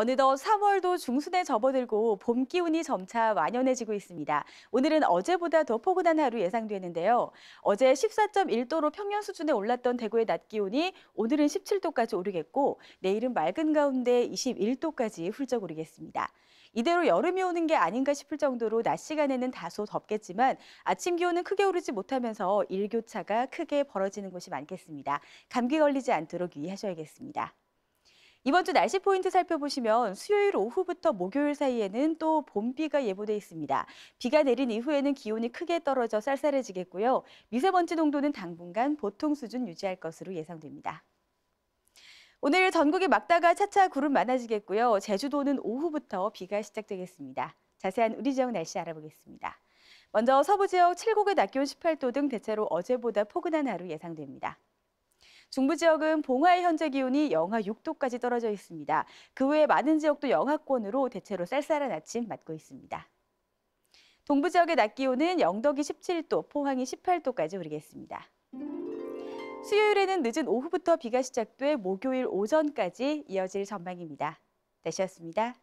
어느덧 3월도 중순에 접어들고 봄 기운이 점차 완연해지고 있습니다. 오늘은 어제보다 더 포근한 하루 예상되는데요. 어제 14.1도로 평년 수준에 올랐던 대구의 낮 기온이 오늘은 17도까지 오르겠고 내일은 맑은 가운데 21도까지 훌쩍 오르겠습니다. 이대로 여름이 오는 게 아닌가 싶을 정도로 낮 시간에는 다소 덥겠지만 아침 기온은 크게 오르지 못하면서 일교차가 크게 벌어지는 곳이 많겠습니다. 감기 걸리지 않도록 유의하셔야겠습니다. 이번 주 날씨 포인트 살펴보시면 수요일 오후부터 목요일 사이에는 또 봄비가 예보돼 있습니다. 비가 내린 이후에는 기온이 크게 떨어져 쌀쌀해지겠고요. 미세먼지 농도는 당분간 보통 수준 유지할 것으로 예상됩니다. 오늘 전국에 막다가 차차 구름 많아지겠고요. 제주도는 오후부터 비가 시작되겠습니다. 자세한 우리 지역 날씨 알아보겠습니다. 먼저 서부 지역 7곡의 낮 기온 18도 등 대체로 어제보다 포근한 하루 예상됩니다. 중부 지역은 봉화의 현재 기온이 영하 6도까지 떨어져 있습니다. 그 외에 많은 지역도 영하권으로 대체로 쌀쌀한 아침 맞고 있습니다. 동부 지역의 낮 기온은 영덕이 17도, 포항이 18도까지 오르겠습니다. 수요일에는 늦은 오후부터 비가 시작돼 목요일 오전까지 이어질 전망입니다. 날씨습니다